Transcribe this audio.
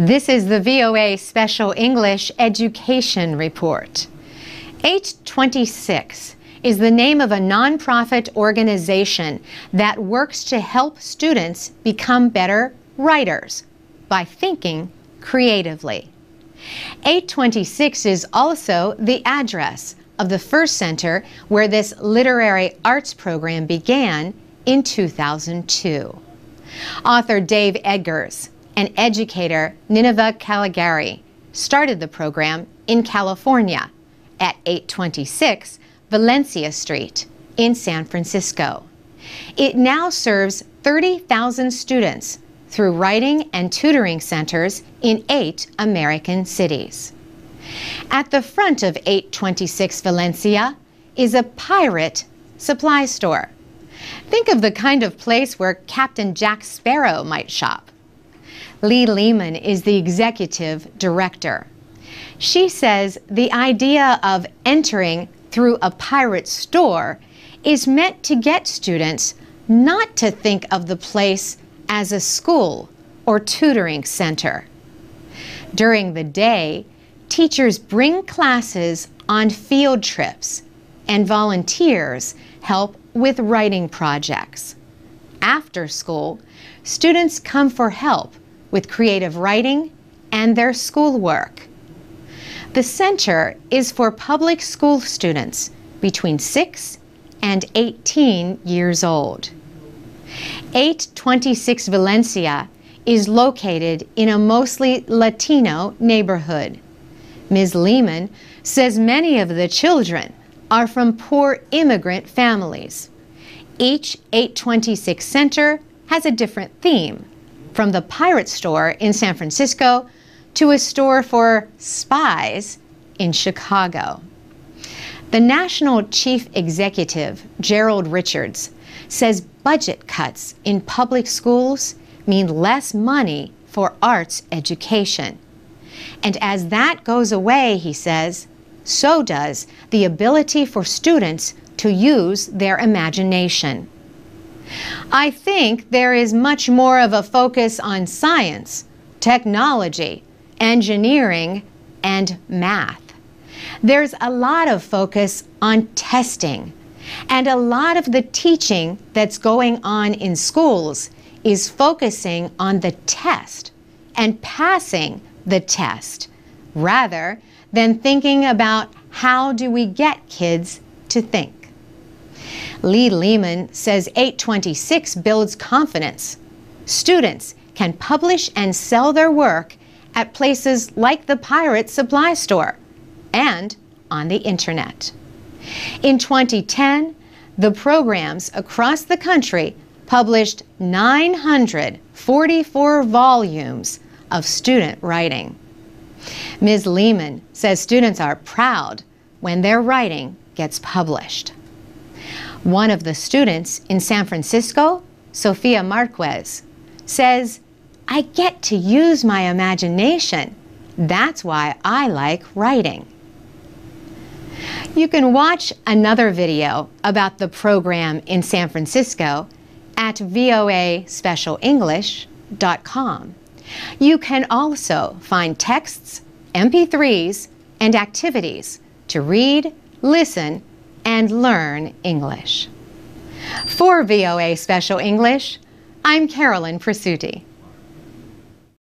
This is the VOA Special English Education Report. 826 is the name of a nonprofit organization that works to help students become better writers by thinking creatively. 826 is also the address of the first center where this literary arts program began in 2002. Author Dave Edgars and educator Nineveh Caligari started the program in California at 826 Valencia Street in San Francisco. It now serves 30,000 students through writing and tutoring centers in eight American cities. At the front of 826 Valencia is a pirate supply store. Think of the kind of place where Captain Jack Sparrow might shop. Lee Lehman is the executive director. She says the idea of entering through a pirate store is meant to get students not to think of the place as a school or tutoring center. During the day, teachers bring classes on field trips and volunteers help with writing projects. After school, students come for help with creative writing and their schoolwork. The Center is for public school students between 6 and 18 years old. 826 Valencia is located in a mostly Latino neighborhood. Ms. Lehman says many of the children are from poor immigrant families. Each 826 center has a different theme from the pirate store in San Francisco to a store for spies in Chicago. The national chief executive, Gerald Richards, says budget cuts in public schools mean less money for arts education. And as that goes away, he says, so does the ability for students to use their imagination. I think there is much more of a focus on science, technology, engineering, and math. There's a lot of focus on testing, and a lot of the teaching that's going on in schools is focusing on the test and passing the test rather than thinking about how do we get kids to think. Lee Lehman says 826 builds confidence. Students can publish and sell their work at places like the Pirate Supply Store and on the internet. In 2010, the programs across the country published 944 volumes of student writing. Ms. Lehman says students are proud when their writing gets published. One of the students in San Francisco, Sofia Marquez, says, I get to use my imagination. That's why I like writing. You can watch another video about the program in San Francisco at voaspecialenglish.com. You can also find texts, MP3s, and activities to read, listen, and learn English. For VOA Special English, I'm Carolyn Prasuti.